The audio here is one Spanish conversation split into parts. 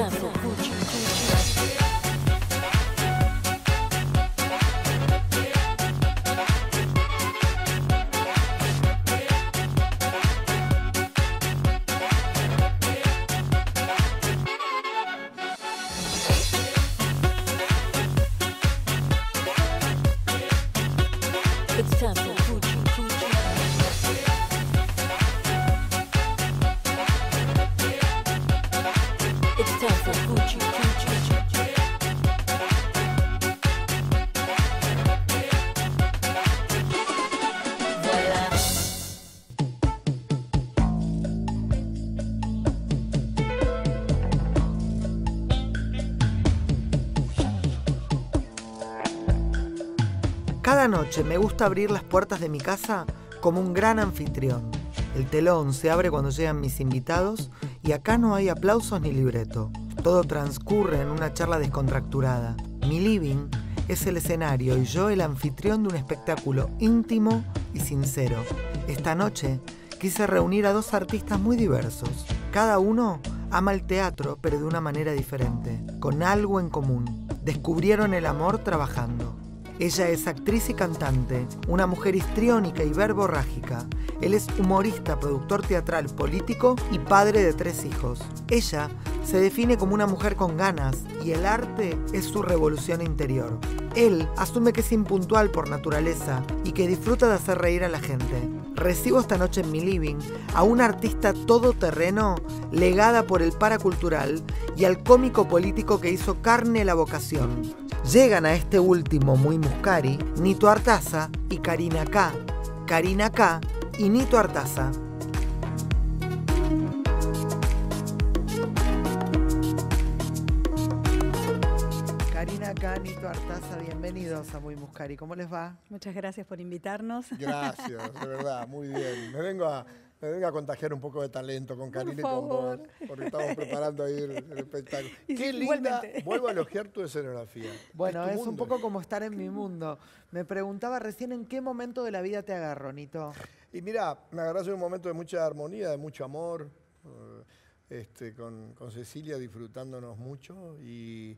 战术。noche me gusta abrir las puertas de mi casa como un gran anfitrión. El telón se abre cuando llegan mis invitados y acá no hay aplausos ni libreto. Todo transcurre en una charla descontracturada. Mi living es el escenario y yo el anfitrión de un espectáculo íntimo y sincero. Esta noche quise reunir a dos artistas muy diversos. Cada uno ama el teatro pero de una manera diferente, con algo en común. Descubrieron el amor trabajando. Ella es actriz y cantante, una mujer histriónica y verborrágica. Él es humorista, productor teatral, político y padre de tres hijos. Ella se define como una mujer con ganas y el arte es su revolución interior. Él asume que es impuntual por naturaleza y que disfruta de hacer reír a la gente. Recibo esta noche en mi living a una artista todoterreno legada por el paracultural y al cómico político que hizo carne la vocación. Llegan a este último muy Muscari, Nito Artaza y Karina K. Karina K y Nito Artaza. Karina K, Nito Artaza, bienvenidos a Muy Muscari. ¿Cómo les va? Muchas gracias por invitarnos. Gracias, de verdad, muy bien. Me vengo a me a contagiar un poco de talento con Karina y con vos, porque estamos preparando ahí el, espectáculo. Qué linda, vuelvo a elogiar tu escenografía. Bueno, es, un poco como estar en mi mundo. Me preguntaba recién en qué momento de la vida te agarró, Nito. Y mira, me agarras en un momento de mucha armonía, de mucho amor, eh, este, con, Cecilia disfrutándonos mucho y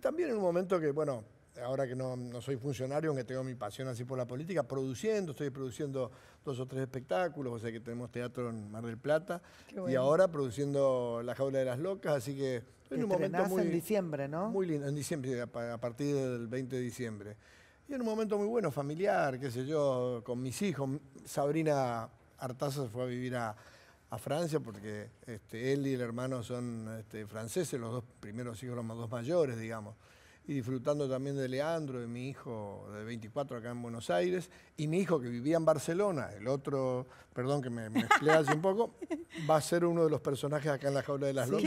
también en un momento que, bueno, ahora que no, soy funcionario, aunque tengo mi pasión así por la política, produciendo, estoy produciendo dos o tres espectáculos, o sea que tenemos teatro en Mar del Plata, y ahora produciendo La Jaula de las Locas, así que en un momento muy... en diciembre, ¿no? Muy lindo, en diciembre, a partir del 20 de diciembre. Y en un momento muy bueno, familiar, qué sé yo, con mis hijos. Sabrina Artaza se fue a vivir a, Francia porque este, él y el hermano son este, franceses, los dos primeros hijos, los dos mayores, digamos y disfrutando también de Leandro, de mi hijo de 24 acá en Buenos Aires, y mi hijo que vivía en Barcelona, el otro, perdón que me mezclé hace un poco, va a ser uno de los personajes acá en la Jaula de las Locas.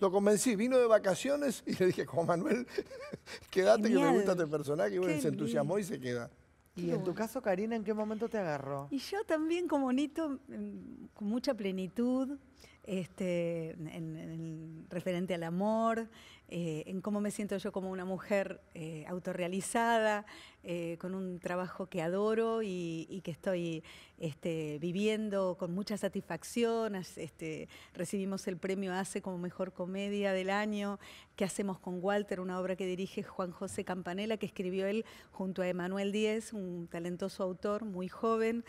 Lo convencí, vino de vacaciones y le dije, Juan Manuel, quédate que me gusta este personaje, y bueno, se entusiasmó y se queda. Y en tu caso, Karina, ¿en qué momento te agarró? Y yo también como Nito, con mucha plenitud, este, referente al amor, eh, en cómo me siento yo como una mujer eh, autorrealizada, eh, con un trabajo que adoro y, que estoy este, viviendo con mucha satisfacción. Este, recibimos el premio ACE como mejor comedia del año, que hacemos con Walter, una obra que dirige Juan José Campanella, que escribió él junto a Emanuel Díez, un talentoso autor muy joven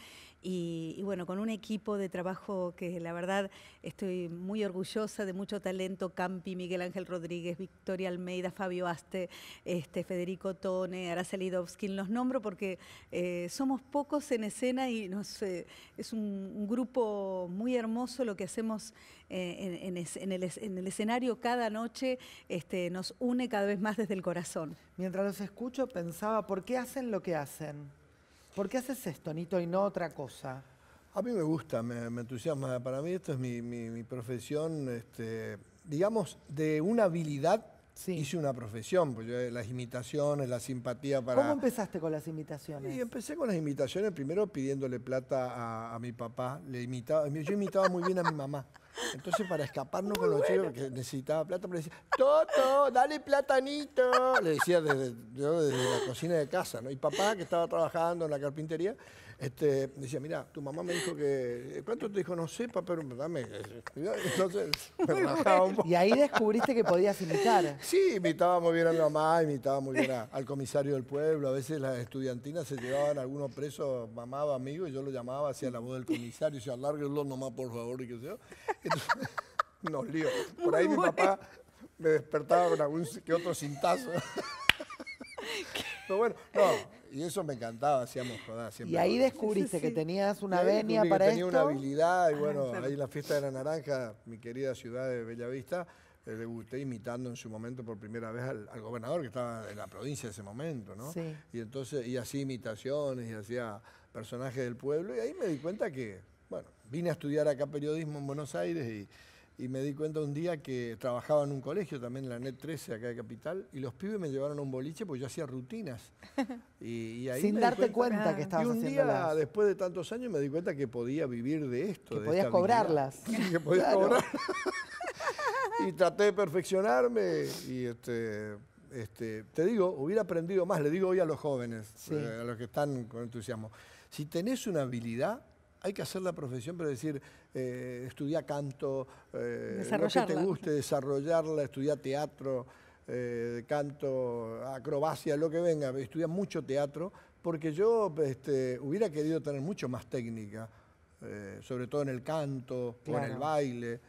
y, bueno, con un equipo de trabajo que la verdad estoy muy orgullosa de mucho talento, Campi, Miguel Ángel Rodríguez, Victoria Almeida, Fabio Aste, este, Federico Tone, Araceli los nombro porque eh, somos pocos en escena y eh, es un, grupo muy hermoso lo que hacemos eh, en, el, escenario cada noche, este, nos une cada vez más desde el corazón. Mientras los escucho pensaba, ¿por qué hacen lo que hacen? ¿Por qué haces esto, Nito, y no otra cosa? A mí me gusta, me, entusiasma. Para mí esto es mi, profesión, este, digamos, de una habilidad Hice una profesión, pues eh, las imitaciones, la simpatía para... ¿Cómo empezaste con las imitaciones? y empecé con las imitaciones primero pidiéndole plata a, mi papá. Le yo imitaba muy bien a mi mamá. Entonces para escaparnos con los chicos que necesitaba plata, pero decía, Toto, dale platanito. Le decía desde, desde la cocina de casa, ¿no? Y papá que estaba trabajando en la carpintería, este, decía, mira, tu mamá me dijo que. ¿Cuánto te dijo? No sé, papá, pero dame. Entonces me Y ahí descubriste que podías imitar. Sí, imitaba muy bien a mi mamá, imitaba muy bien al comisario del pueblo. A veces las estudiantinas se llevaban a algunos presos, mamá, amigo, y yo lo llamaba, hacia la voz del comisario, decía, alárguenlo nomás, por favor, y qué sé yo. Entonces, nos lío. Por ahí mi papá me despertaba con algún que otro cintazo. Pero bueno, no, y eso me encantaba, hacíamos jodas siempre. Y ahí descubriste que tenías una venia para esto. Tenía una habilidad, y ah, bueno, ahí en la fiesta de la naranja, mi querida ciudad de Bellavista, eh, le gusté imitando en su momento por primera vez al, gobernador que estaba en la provincia en ese momento, ¿no? Sí. Y entonces, y hacía imitaciones, y hacía personajes del pueblo, y ahí me di cuenta que, bueno, vine a estudiar acá periodismo en Buenos Aires y y me di cuenta un día que trabajaba en un colegio, también en la NET 13 acá de Capital, y los pibes me llevaron a un boliche porque yo hacía rutinas. Sin darte cuenta, que ah. estabas haciendo Y un día, después de tantos años, me di cuenta que podía vivir de esto. Que podías cobrarlas. que y traté de perfeccionarme y este, este... te digo, hubiera aprendido más, le digo hoy a los jóvenes, eh, a los que están con entusiasmo, si tenés una habilidad, hay que hacer la profesión, pero decir, eh, estudia canto, eh, lo que te guste, desarrollarla, estudia teatro, eh, canto, acrobacia, lo que venga, estudia mucho teatro, porque yo este, hubiera querido tener mucho más técnica, eh, sobre todo en el canto en el baile.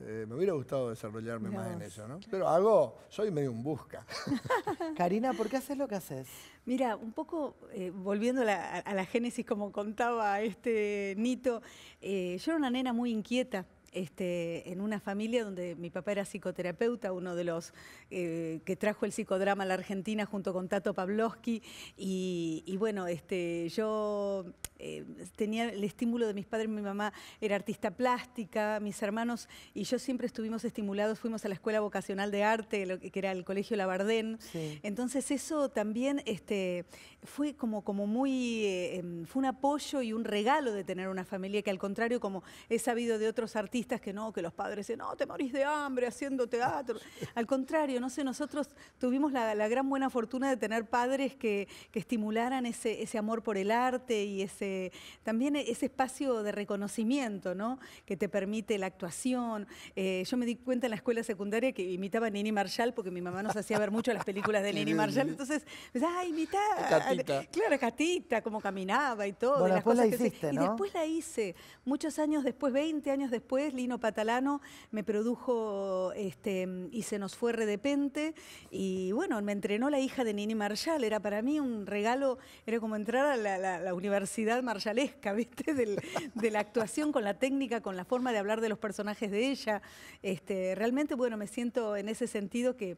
Eh, me hubiera gustado desarrollarme más en eso, ¿no? Pero hago, soy medio un busca. Karina, ¿por qué haces lo que haces? Mira, un poco eh, volviendo a la, génesis, como contaba este Nito, eh, yo era una nena muy inquieta. Este, en una familia donde mi papá era psicoterapeuta, uno de los eh, que trajo el psicodrama a la Argentina junto con Tato Pavlovsky. Y, bueno, este, yo eh, tenía el estímulo de mis padres, mi mamá era artista plástica, mis hermanos y yo siempre estuvimos estimulados, fuimos a la Escuela Vocacional de Arte, que, era el Colegio Labardén. Entonces eso también este, fue como, muy, eh, em, fue un apoyo y un regalo de tener una familia que al contrario, como he sabido de otros artistas, que no, que los padres dicen, no, te morís de hambre haciendo teatro. Al contrario, no sé, nosotros tuvimos la, gran buena fortuna de tener padres que, que estimularan ese, ese, amor por el arte y ese también ese espacio de reconocimiento, ¿no? Que te permite la actuación. Eh, yo me di cuenta en la escuela secundaria que imitaba a Nini Marshall porque mi mamá nos hacía ver mucho las películas de Nini Marshall. Entonces, pues, ah, imitaba Catita. Claro, Catita, cómo caminaba y todo. las después la Y después la hice. Muchos años después, 20 años después, Lino Patalano me produjo este, y se nos fue de repente. Y bueno, me entrenó la hija de Nini Marshall. Era para mí un regalo, era como entrar a la, universidad marshallesca, ¿viste? de la actuación con la técnica, con la forma de hablar de los personajes de ella. Este, realmente, bueno, me siento en ese sentido que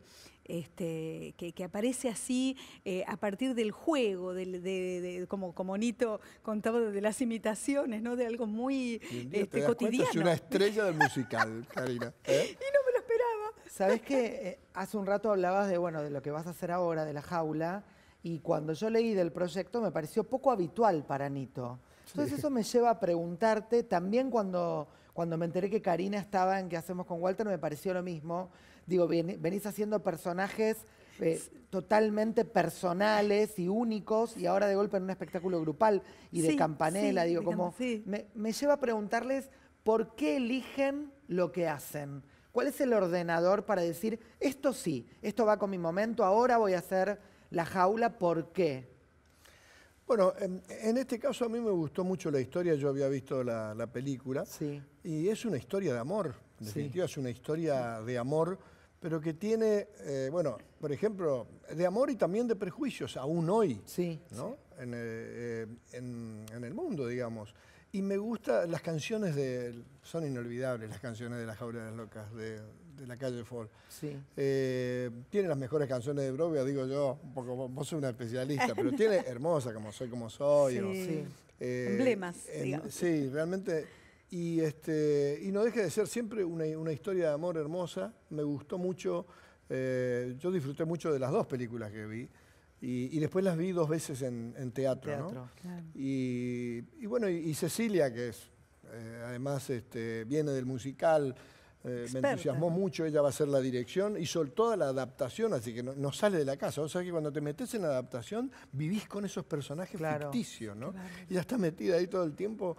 este, que, aparece así eh, a partir del juego, de, como, como Nito contaba de las imitaciones, ¿no? de algo muy este, cotidiano. Es una estrella del musical, Karina. ¿eh? Y no me lo esperaba. Sabes que eh, hace un rato hablabas de, bueno, de lo que vas a hacer ahora, de la jaula, y cuando yo leí del proyecto me pareció poco habitual para Nito. Entonces eso me lleva a preguntarte, también cuando, cuando me enteré que Karina estaba en ¿Qué hacemos con Walter, me pareció lo mismo Digo, venís haciendo personajes eh, totalmente personales y únicos y ahora de golpe en un espectáculo grupal y de campanela, digo, como me, lleva a preguntarles por qué eligen lo que hacen. ¿Cuál es el ordenador para decir, esto sí, esto va con mi momento, ahora voy a hacer la jaula, ¿por qué? Bueno, en, este caso a mí me gustó mucho la historia, yo había visto la, la película, y es una historia de amor, en definitiva es una historia de amor pero que tiene, eh, bueno, por ejemplo, de amor y también de prejuicios, aún hoy, sí, ¿no? Eh, eh, en, el, mundo, digamos. Y me gusta, las canciones de, son inolvidables las canciones de las jaulas de Locas, de, la calle Ford. Sí. tiene las mejores canciones de Brovia, digo yo, porque vos sos una especialista, pero tiene hermosa, como soy, como soy. Sí. Emblemas, digamos. Sí, realmente y, este, y no deja de ser siempre una, una historia de amor hermosa. Me gustó mucho, eh, yo disfruté mucho de las dos películas que vi. Y, después las vi dos veces en, teatro. y, bueno, y, Cecilia, que es, eh, además este, viene del musical, eh, me entusiasmó mucho, ella va a hacer la dirección, hizo toda la adaptación, así que no, sale de la casa. O sea que cuando te metes en la adaptación, vivís con esos personajes ficticios, ¿no? Ella está metida ahí todo el tiempo.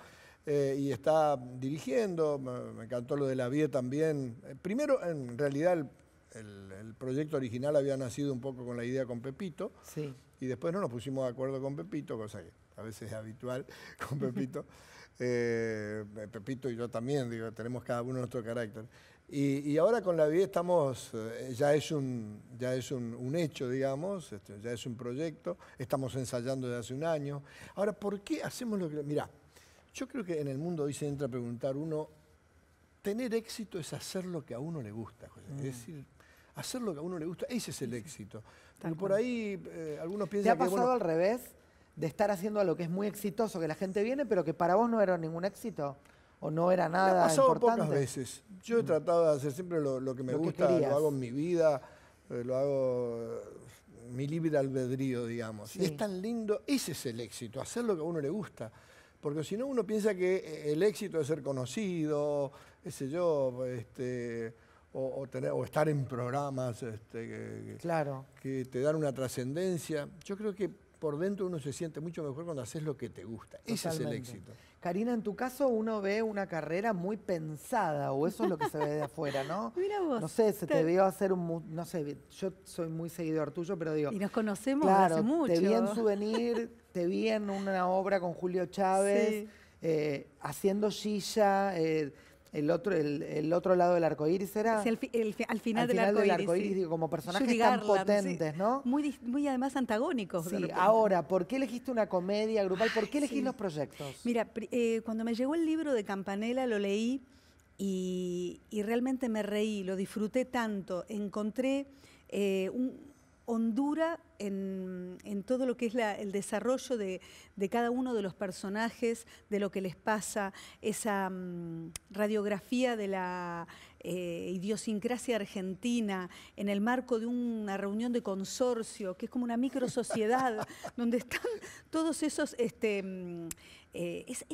Eh, y está dirigiendo. Me encantó lo de la vía también. Eh, primero, en realidad, el, el, proyecto original había nacido un poco con la idea con Pepito. Sí. Y después no nos pusimos de acuerdo con Pepito, cosa que a veces es habitual con Pepito. Eh, Pepito y yo también, digo, tenemos cada uno nuestro carácter. Y, y ahora con la vía estamos, ya es un, ya es un, hecho, digamos, este, ya es un proyecto, estamos ensayando desde hace un año. Ahora, ¿por qué hacemos lo que... Mirá, yo creo que en el mundo hoy se entra a preguntar uno, tener éxito es hacer lo que a uno le gusta, es mm. decir, hacer lo que a uno le gusta, ese es el éxito. Y por ahí eh, algunos piensan... ¿Te ha pasado al revés? De estar haciendo algo que es muy exitoso, que la gente viene, pero que para vos no era ningún éxito o no era nada. Me ha pasado pocas veces. Yo he mm. tratado de hacer siempre lo, que me gusta, lo hago en mi vida, eh, lo hago mi libre albedrío, digamos. Y es tan lindo, ese es el éxito, hacer lo que a uno le gusta. Porque si no, uno piensa que eh, el éxito es ser conocido, qué yo, este, o, estar en programas este, que, te dan una trascendencia. Yo creo que por dentro uno se siente mucho mejor cuando haces lo que te gusta. Ese es el éxito. Karina, en tu caso uno ve una carrera muy pensada, o eso es lo que se ve de afuera, ¿no? No sé, se te, vio hacer un... No sé, yo soy muy seguidor tuyo, pero digo... Y nos conocemos hace mucho. te vi en Souvenir, se este, vi en una obra con Julio Chávez, eh, haciendo silla, eh, el, otro, el, otro lado del arco iris era. al, final del arcoíris arco como personajes tan potentes, ¿no? Muy, además antagónicos. Sí, ahora, ¿por qué elegiste una comedia grupal? ¿Por qué elegís los proyectos? Mira, eh, cuando me llegó el libro de Campanella lo leí y, realmente me reí, lo disfruté tanto. Encontré. un, hondura en, todo lo que es el desarrollo de, cada uno de los personajes, de lo que les pasa, esa mm, radiografía de la eh, idiosincrasia argentina en el marco de una reunión de consorcio, que es como una microsociedad, donde están todos esos... Este, mm, eh, es,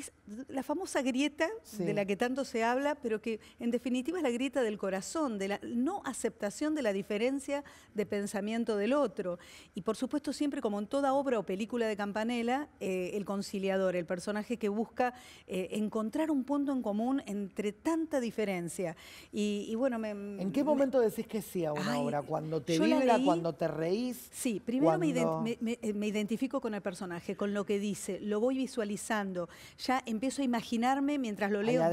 la famosa grieta de la que tanto se habla, pero que en definitiva es la grieta del corazón, de la no aceptación de la diferencia de pensamiento del otro. Y por supuesto siempre, como en toda obra o película de Campanella, eh, el conciliador, el personaje que busca eh, encontrar un punto en común entre tanta diferencia. Y, bueno, ¿En qué momento decís que sí a una obra? ¿Cuando te vibra? ¿Cuando te reís? Sí, primero me, me identifico con el personaje, con lo que dice, lo voy visualizando ya empiezo a imaginarme mientras lo leo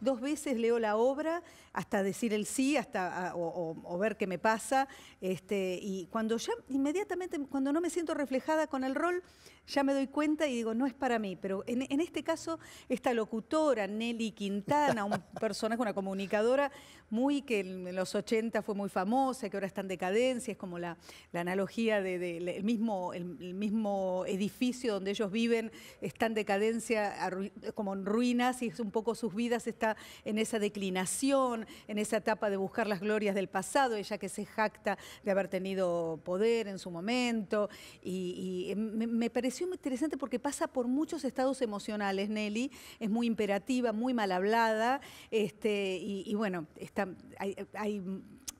dos, veces, leo la obra, hasta decir el sí, hasta ah, o, ver qué me pasa. Este, y cuando ya inmediatamente, cuando no me siento reflejada con el rol, ya me doy cuenta y digo, no es para mí. Pero en, este caso, esta locutora, Nelly Quintana, un personaje, una comunicadora muy que en los 80 fue muy famosa, que ahora está en decadencia, es como la, analogía del mismo, el, mismo edificio donde ellos viven, están en decadencia como en ruinas y es un poco sus vidas está en esa declinación, en esa etapa de buscar las glorias del pasado, ella que se jacta de haber tenido poder en su momento. Y, eh, me, pareció muy interesante porque pasa por muchos estados emocionales, Nelly, es muy imperativa, muy mal hablada, este, y, bueno, está, hay, hay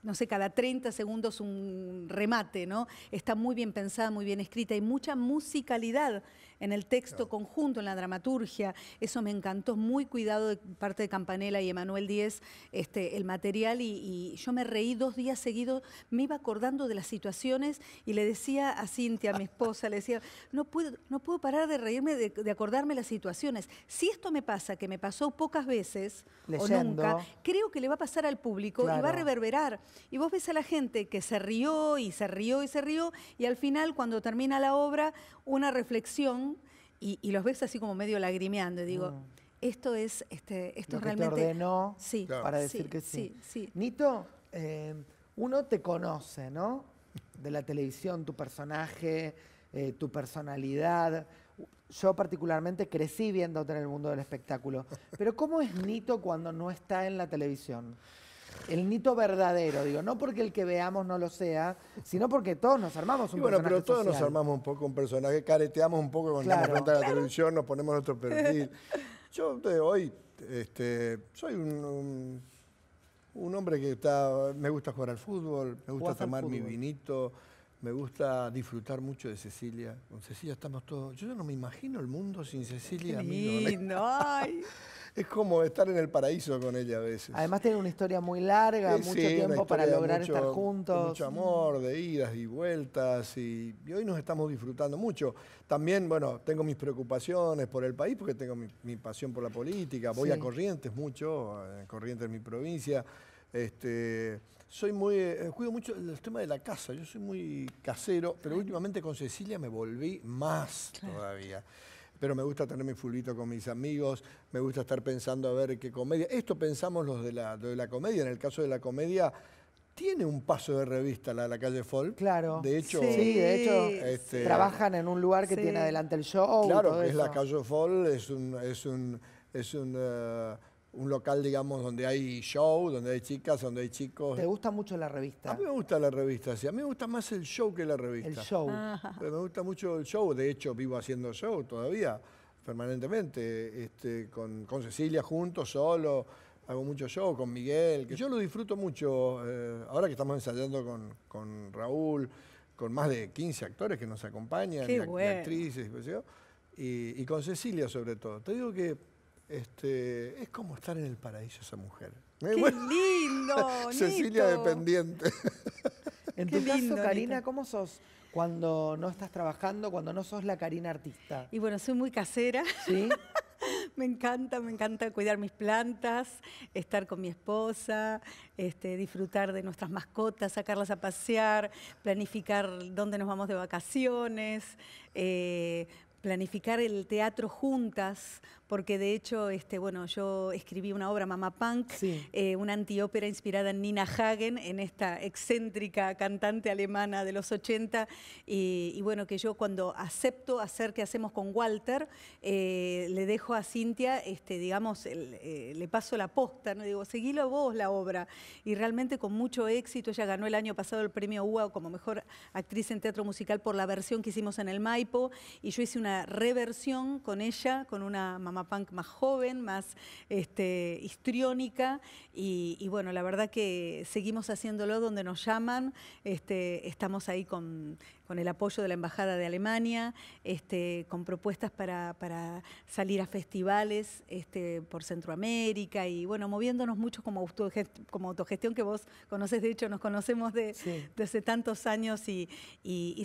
no sé, cada 30 segundos un remate, ¿no? Está muy bien pensada, muy bien escrita y mucha musicalidad en el texto conjunto, en la dramaturgia. Eso me encantó, muy cuidado de parte de campanela y Emanuel Díez, este, el material y, yo me reí dos días seguidos, me iba acordando de las situaciones y le decía a Cintia, mi esposa, le decía, no puedo, no puedo parar de reírme, de, de acordarme las situaciones. Si esto me pasa, que me pasó pocas veces o nunca, creo que le va a pasar al público y va a reverberar. Y vos ves a la gente que se rió y se rió y se rió y al final cuando termina la obra, una reflexión y, los ves así como medio lagrimeando y digo, ah. esto es, este, esto realmente... Te ordenó sí, para decir que sí. sí Nito, eh, uno te conoce, ¿no? De la televisión, tu personaje, eh, tu personalidad. Yo particularmente crecí viéndote en el mundo del espectáculo. Pero ¿cómo es Nito cuando no está en la televisión? el mito verdadero, digo, no porque el que veamos no lo sea, sino porque todos nos armamos un y bueno, pero todos nos armamos un poco un personaje, careteamos un poco cuando nos la televisión, nos ponemos otro perfil. Yo de hoy este, soy un, hombre que está, me gusta jugar al fútbol, me gusta tomar mi vinito, me gusta disfrutar mucho de Cecilia. Con Cecilia estamos todos. Yo no me imagino el mundo sin Cecilia. a mí no es como estar en el paraíso con ella a veces. Además tiene una historia muy larga, eh, mucho tiempo para lograr estar juntos. Mucho amor, de idas y vueltas, y, hoy nos estamos disfrutando mucho. También, bueno, tengo mis preocupaciones por el país, porque tengo mi, pasión por la política, voy a Corrientes mucho, eh, Corrientes es mi provincia. Este, soy muy, eh, cuido mucho el tema de la casa, yo soy muy casero, pero últimamente con Cecilia me volví más todavía pero me gusta tener mi fulbito con mis amigos, me gusta estar pensando a ver qué comedia. Esto pensamos los de la, de la comedia, en el caso de la comedia tiene un paso de revista la, la calle Folk. Claro. De hecho, sí, de hecho este, trabajan en un lugar que tiene adelante el show. Claro, es la calle Fall, es un, es un, es un eh, un local, digamos, donde hay show, donde hay chicas, donde hay chicos. ¿Te gusta mucho la revista? A mí me gusta la revista, sí. A mí me gusta más el show que la revista. El show. Ah. Me gusta mucho el show. De hecho, vivo haciendo show todavía, permanentemente. Este, con, con Cecilia juntos, solo. Hago mucho show con Miguel, que yo lo disfruto mucho. Eh, ahora que estamos ensayando con, con, Raúl, con más de 15 actores que nos acompañan, y, actrices, y con Cecilia sobre todo. Te digo que este, es como estar en el paraíso esa mujer. ¡Qué eh, lindo! Cecilia dependiente. En Qué tu lindo, Karina, ¿cómo sos cuando no estás trabajando, cuando no sos la Karina artista? Y bueno, soy muy casera. Sí. me encanta, me encanta cuidar mis plantas, estar con mi esposa, este, disfrutar de nuestras mascotas, sacarlas a pasear, planificar dónde nos vamos de vacaciones, eh, planificar el teatro juntas, porque de hecho, este, bueno, yo escribí una obra, Mamá Punk, eh, una antiópera inspirada en Nina Hagen, en esta excéntrica cantante alemana de los 80, y, bueno, que yo cuando acepto hacer que hacemos con Walter, eh, le dejo a Cintia, este, digamos, eh, le paso la posta, ¿no? Digo, seguilo vos la obra. Y realmente con mucho éxito, ella ganó el año pasado el premio UA como mejor actriz en teatro musical por la versión que hicimos en el Maipo, y yo hice una reversión con ella, con una mamá Punk más joven, más este, histriónica y, bueno, la verdad que seguimos haciéndolo donde nos llaman, este, estamos ahí con con el apoyo de la Embajada de Alemania, este, con propuestas para, salir a festivales este, por Centroamérica y bueno, moviéndonos mucho como, como autogestión que vos conoces, de hecho nos conocemos de, hace tantos años y,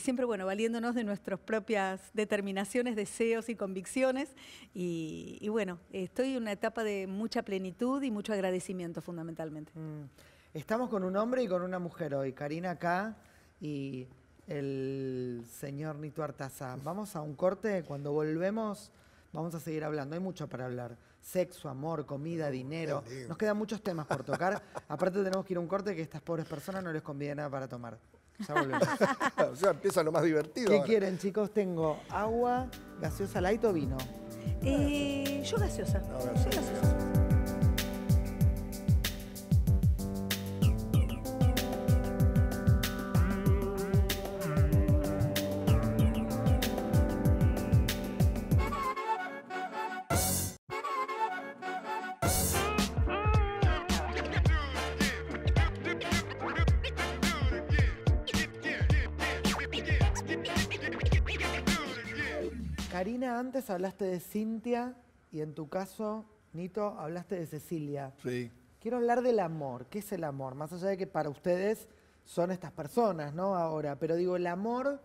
siempre bueno, valiéndonos de nuestras propias determinaciones, deseos y convicciones y, bueno, estoy en una etapa de mucha plenitud y mucho agradecimiento fundamentalmente. Mm. Estamos con un hombre y con una mujer hoy, Karina acá y el señor Nito Artaza. Vamos a un corte, cuando volvemos vamos a seguir hablando, hay mucho para hablar. Sexo, amor, comida, dinero. Nos quedan muchos temas por tocar. Aparte tenemos que ir a un corte que a estas pobres personas no les conviene nada para tomar. Ya volvemos. ya empieza lo más divertido. ¿Qué quieren, chicos? Tengo agua, gaseosa light o vino. Y eh, yo gaseosa. Yo gaseosa. Karina, antes hablaste de Cintia y en tu caso, Nito, hablaste de Cecilia. Sí. Quiero hablar del amor. ¿Qué es el amor? Más allá de que para ustedes son estas personas, ¿no? Ahora, pero digo, el amor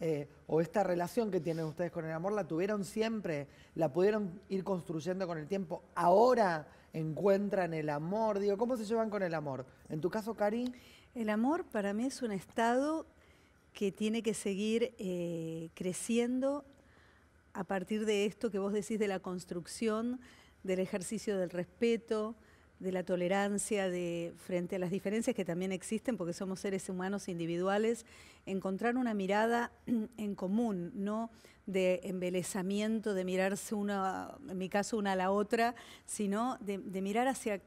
eh, o esta relación que tienen ustedes con el amor, ¿la tuvieron siempre? ¿La pudieron ir construyendo con el tiempo? ¿Ahora encuentran el amor? Digo, ¿cómo se llevan con el amor? En tu caso, Cari. El amor para mí es un estado que tiene que seguir eh, creciendo a partir de esto que vos decís de la construcción, del ejercicio del respeto, de la tolerancia de frente a las diferencias que también existen porque somos seres humanos individuales, encontrar una mirada en común, no de embelezamiento, de mirarse una, en mi caso una a la otra, sino de, mirar hacia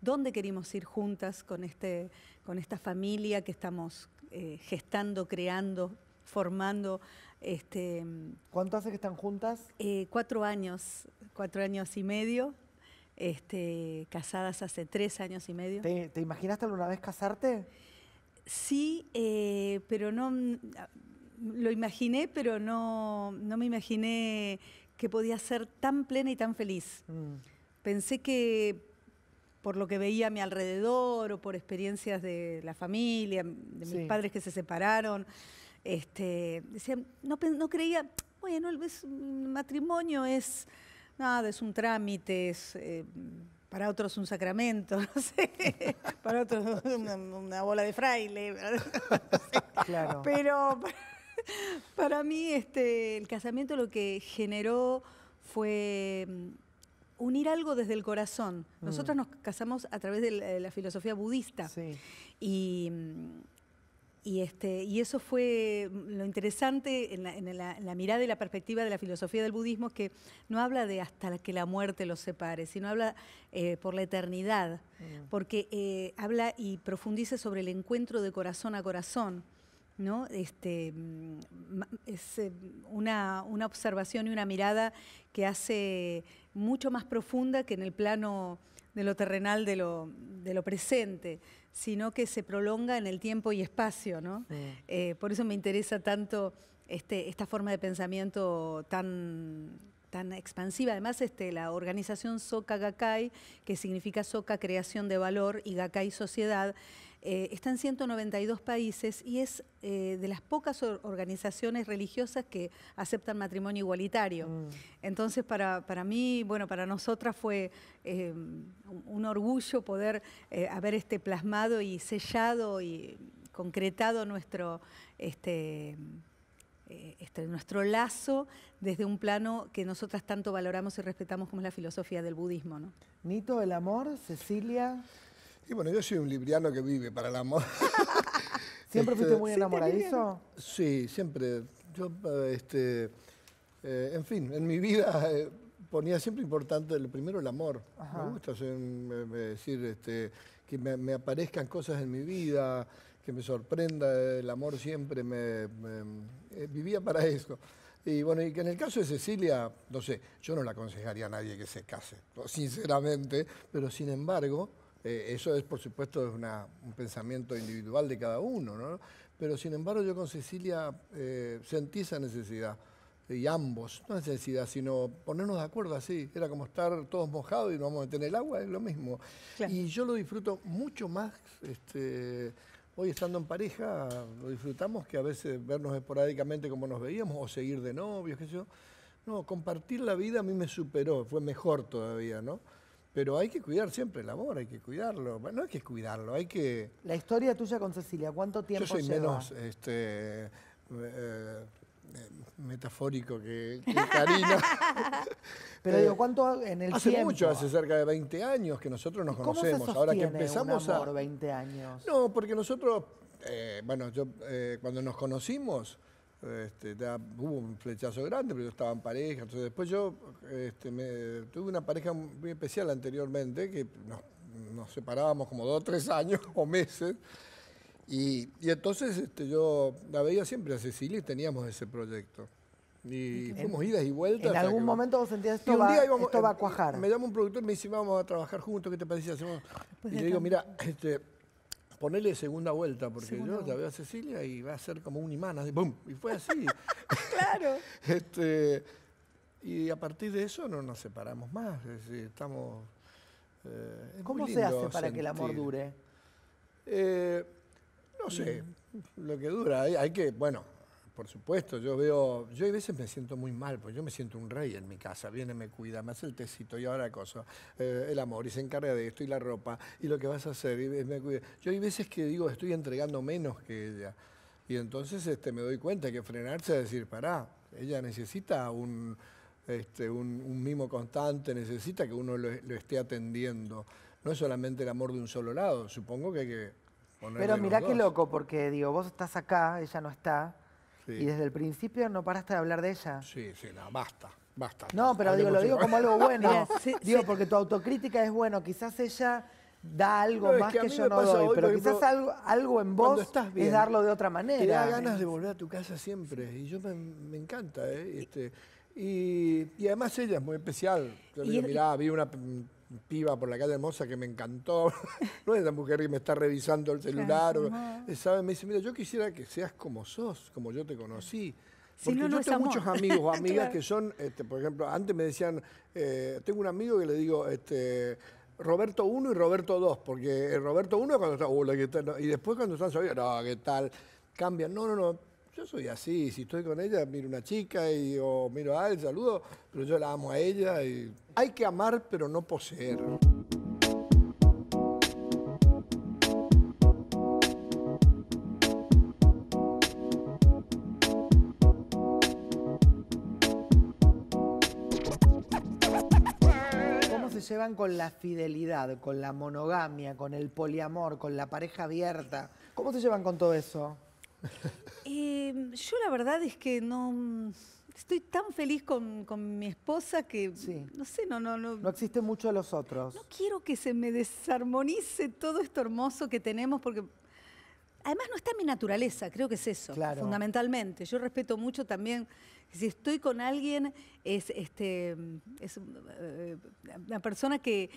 dónde queremos ir juntas con, este, con esta familia que estamos eh, gestando, creando, formando este, ¿Cuánto hace que están juntas? Eh, cuatro años, cuatro años y medio. Este, casadas hace tres años y medio. ¿Te, imaginaste alguna vez casarte? Sí, eh, pero no. Lo imaginé, pero no, me imaginé que podía ser tan plena y tan feliz. Mm. Pensé que por lo que veía a mi alrededor o por experiencias de la familia, de mis padres que se separaron, este, decía, no, no creía, bueno, el matrimonio es nada, es un trámite, es, eh, para otros un sacramento, no sé, para otros una, bola de fraile, pero para, mí este, el casamiento lo que generó fue mm, unir algo desde el corazón. Mm. Nosotros nos casamos a través de la, filosofía budista y mm, y, este, y eso fue mm, lo interesante en la, mirada y la perspectiva de la filosofía del budismo, que no habla de hasta que la muerte los separe, sino habla eh, por la eternidad, mm. porque eh, habla y profundiza sobre el encuentro de corazón a corazón. Este, mm, es eh, una, observación y una mirada que hace mucho más profunda que en el plano de lo terrenal, de lo, de lo presente sino que se prolonga en el tiempo y espacio, ¿no? Eh, por eso me interesa tanto este, esta forma de pensamiento tan, tan expansiva. Además, este, la organización Soca Gakkai, que significa Soca Creación de Valor y Gakai Sociedad, está en 192 países y es eh, de las pocas organizaciones religiosas que aceptan matrimonio igualitario. Mm. Entonces, para, mí, bueno, para nosotras fue em, un orgullo poder eh, haber este plasmado y sellado y concretado nuestro... Este, eh, este, nuestro lazo desde un plano que nosotras tanto valoramos y respetamos como es la filosofía del budismo. ¿no? Nito, el amor, Cecilia bueno, yo soy un libriano que vive para el amor. ¿Siempre fuiste este, muy enamoradizo? Sí, siempre. Yo, este, eh, en fin, en mi vida eh, ponía siempre importante primero el amor. Me gusta eh, decir este, que me, aparezcan cosas en mi vida, que me sorprenda. El amor siempre me, vivía para eso. Y bueno, y que en el caso de Cecilia, no sé, yo no le aconsejaría a nadie que se case, sinceramente, pero sin embargo, eh, eso es, por supuesto, un pensamiento individual de cada uno, ¿no? Pero sin embargo yo con Cecilia eh, sentí esa necesidad, y ambos, no necesidad, sino ponernos de acuerdo así, era como estar todos mojados y no vamos a meter el agua, es lo mismo. Y yo lo disfruto mucho más, este, hoy estando en pareja, lo disfrutamos que a veces vernos esporádicamente como nos veíamos, o seguir de novios, qué sé yo. No, compartir la vida a mí me superó, fue mejor todavía, ¿no? Pero hay que cuidar siempre el amor, hay que cuidarlo. no hay que cuidarlo, hay que... La historia tuya con Cecilia, ¿cuánto tiempo Yo soy menos este, eh, metafórico que, que Pero digo, ¿cuánto en el tiempo? Hace mucho, hace cerca de 20 años que nosotros nos conocemos. Ahora que empezamos un amor, a... 20 años? No, porque nosotros, eh, bueno, yo eh, cuando nos conocimos... Este, hubo un flechazo grande, pero yo estaba en pareja. Entonces después yo este, tuve una pareja muy especial anteriormente, que nos, separábamos como dos o tres años o meses. Y, entonces este, yo la veía siempre a Cecilia y teníamos ese proyecto. Y fuimos idas y vueltas. En algún momento vos sentías esto, va, a eh, cuajar. Me llamó un productor y me dice, vamos a trabajar juntos, ¿qué te parece? y le digo, mira, este, ponerle segunda vuelta, porque yo la veo a Cecilia y va a ser como un imán, así, ¡pum! Y fue así. claro. este, y a partir de eso no nos separamos más, es decir, estamos... Eh, ¿Cómo se hace para que el amor dure? Eh, no sé, mm. lo que dura, hay que, bueno, por supuesto, yo veo, yo a veces me siento muy mal, porque yo me siento un rey en mi casa, viene, me cuida, me hace el tecito y ahora cosa, eh, el amor y se encarga de esto y la ropa y lo que vas a hacer y me cuida. Yo hay veces que digo, estoy entregando menos que ella. Y entonces este, me doy cuenta que frenarse es decir, pará, ella necesita un, este, un, mimo constante, necesita que uno lo, esté atendiendo. No es solamente el amor de un solo lado, supongo que hay que... Pero mirá qué loco, porque digo, vos estás acá, ella no está, y desde el principio no paraste de hablar de ella. Sí, sí, no, basta. Basta. No, pero digo, lo digo como algo bueno. digo, porque tu autocrítica es bueno. Quizás ella da algo más que, yo no doy, pero quizás algo, algo en vos es darlo de otra manera. Te da ganas de volver a tu casa siempre. Y yo me, encanta, ¿eh? Este, y, además ella es muy especial. Yo le vi una piba por la calle hermosa que me encantó. no es la mujer que me está revisando el celular. Me dice, mira, yo quisiera que seas como sos, como yo te conocí. Porque yo tengo muchos amigos o amigas que son, este, por ejemplo, antes me decían, eh, tengo un amigo que le digo, este, Roberto 1 y Roberto 2, porque el Roberto 1 cuando está, ¿qué Y después cuando están sabiendo, no, ¿qué tal? Cambian, no, no, no, yo soy así, si estoy con ella, miro una chica y o miro a él, saludo, pero yo la amo a ella y hay que amar pero no poseer. ¿Cómo se llevan con la fidelidad, con la monogamia, con el poliamor, con la pareja abierta? ¿Cómo se llevan con todo eso? yo la verdad es que no... Mm, estoy tan feliz con, mi esposa que, sí. no sé, no, no, no... No existe mucho a los otros. No quiero que se me desarmonice todo esto hermoso que tenemos porque... Además no está en mi naturaleza, creo que es eso, fundamentalmente. Yo respeto mucho también si estoy con alguien, es, este, es una eh, persona que,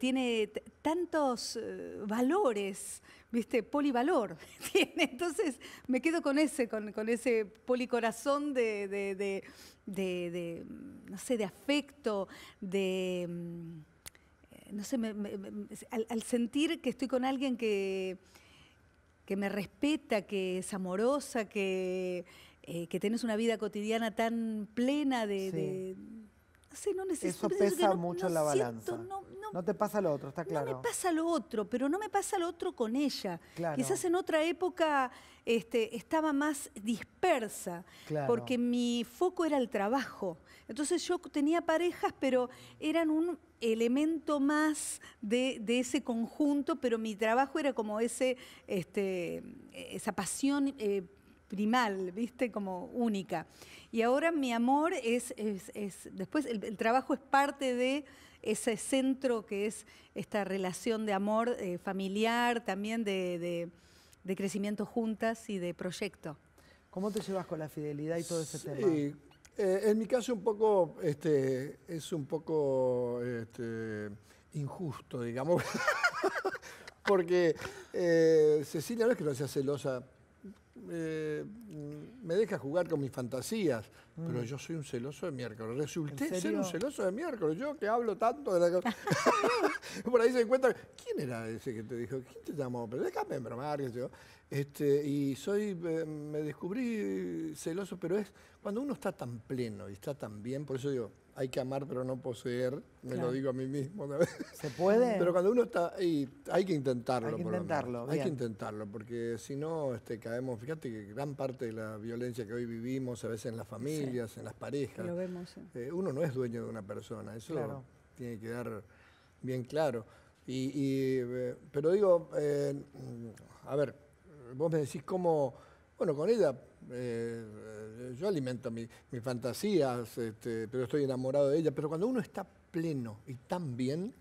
tiene tantos eh, valores, ¿viste? Polivalor. Entonces me quedo con ese, con, ese policorazón de, de, no sé, de afecto, de mm, no sé, al, al, sentir que estoy con alguien que, que me respeta, que es amorosa, que, eh, que tenés una vida cotidiana tan plena de... no necesito... Eso pesa mucho en la balanza. No, te pasa lo otro, está claro. No me pasa lo otro, pero no me pasa lo otro con ella. Quizás en otra época este, estaba más dispersa, porque mi foco era el trabajo. Entonces yo tenía parejas, pero eran un elemento más de, ese conjunto, pero mi trabajo era como ese, este, esa pasión eh, primal, ¿viste? Como única. Y ahora mi amor es, después el, trabajo es parte de ese centro que es esta relación de amor eh, familiar, también de, crecimiento juntas y de proyecto. ¿Cómo te llevas con la fidelidad y todo ese tema? Sí, eh, en mi caso un poco, este, es un poco este, injusto, digamos, porque eh, Cecilia no es que no sea celosa eh, me deja jugar con mis fantasías, mm. pero yo soy un celoso de miércoles. Resulté ser un celoso de miércoles. Yo que hablo tanto de la... Por ahí se encuentra... ¿Quién era ese que te dijo? ¿Quién te llamó? Pero déjame bromar. Yo. Este, y soy, eh, me descubrí celoso, pero es cuando uno está tan pleno y está tan bien, por eso digo, hay que amar pero no poseer, me lo digo a mí mismo ¿Se puede? Pero cuando uno está hay que intentarlo. Hay que intentarlo. Hay que intentarlo, porque si no, este, caemos, fíjate que gran parte de la violencia que hoy vivimos, a veces en las familias, en las parejas, lo vemos, eh, uno no es dueño de una persona, eso tiene que quedar bien claro. Y, eh, pero digo, eh, a ver, vos me decís cómo, bueno, con ella eh, eh, yo alimento mis fantasías, este, pero estoy enamorado de ella. Pero cuando uno está pleno y tan bien,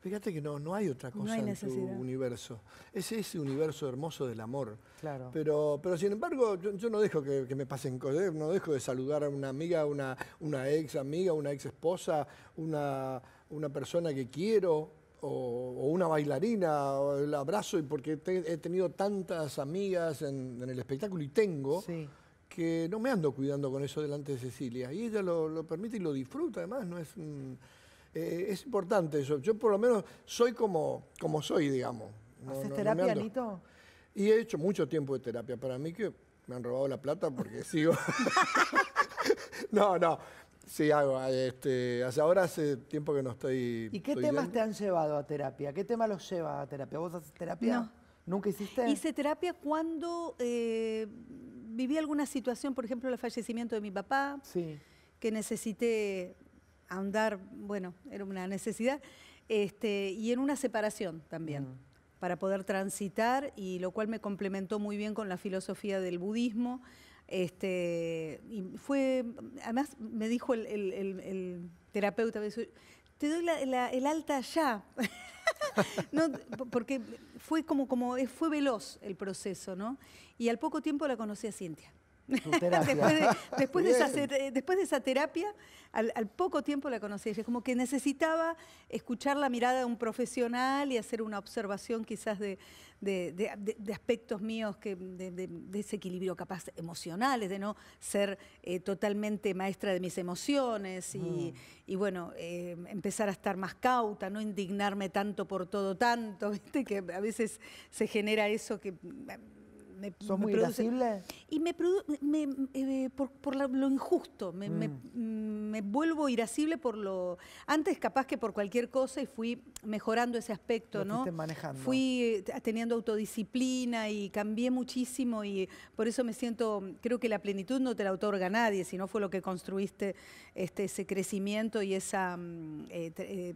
fíjate que no, no hay otra cosa en tu universo. Es ese universo hermoso del amor. Pero, pero sin embargo, yo, no dejo que, me pasen cosas, eh, no dejo de saludar a una amiga, una, una ex amiga, una ex esposa, una, una persona que quiero, o, una bailarina, o el abrazo, y porque he tenido tantas amigas en, el espectáculo y tengo. que no me ando cuidando con eso delante de Cecilia. Y ella lo, permite y lo disfruta, además, no es. Eh, es importante eso. Yo por lo menos soy como, como soy, digamos. ¿Haces terapia, Y he hecho mucho tiempo de terapia. Para mí que me han robado la plata porque sigo. no, no. Sí, ah, Este, hace ahora hace tiempo que no estoy. ¿Y qué temas te han llevado a terapia? ¿Qué tema los lleva a terapia? ¿Vos haces terapia? No. ¿Nunca hiciste? Hice terapia cuando eh, viví alguna situación, por ejemplo, el fallecimiento de mi papá, que necesité ahondar, bueno, era una necesidad, este, y en una separación también, mm. para poder transitar, y lo cual me complementó muy bien con la filosofía del budismo este, y fue, además me dijo el, terapeuta, te doy el alta ya. no, porque fue como, como, fue veloz el proceso, ¿no? Y al poco tiempo la conocí a Cintia. después, de, esa, terapia, al, poco tiempo la conocí. Es como que necesitaba escuchar la mirada de un profesional y hacer una observación quizás de, aspectos míos, que, de, equilibrio capaz emocionales, de no ser eh, totalmente maestra de mis emociones y, mm. bueno, eh, empezar a estar más cauta, no indignarme tanto por todo tanto, ¿viste? que a veces se genera eso que ¿Sos muy Y me, eh, por, lo injusto, me, mm. Mm, me, vuelvo irascible por lo... Antes capaz que por cualquier cosa y fui mejorando ese aspecto, ¿no? Fui eh, teniendo autodisciplina y cambié muchísimo y por eso me siento, creo que la plenitud no te la otorga nadie, sino fue lo que construiste este, ese crecimiento y esa mm, eh,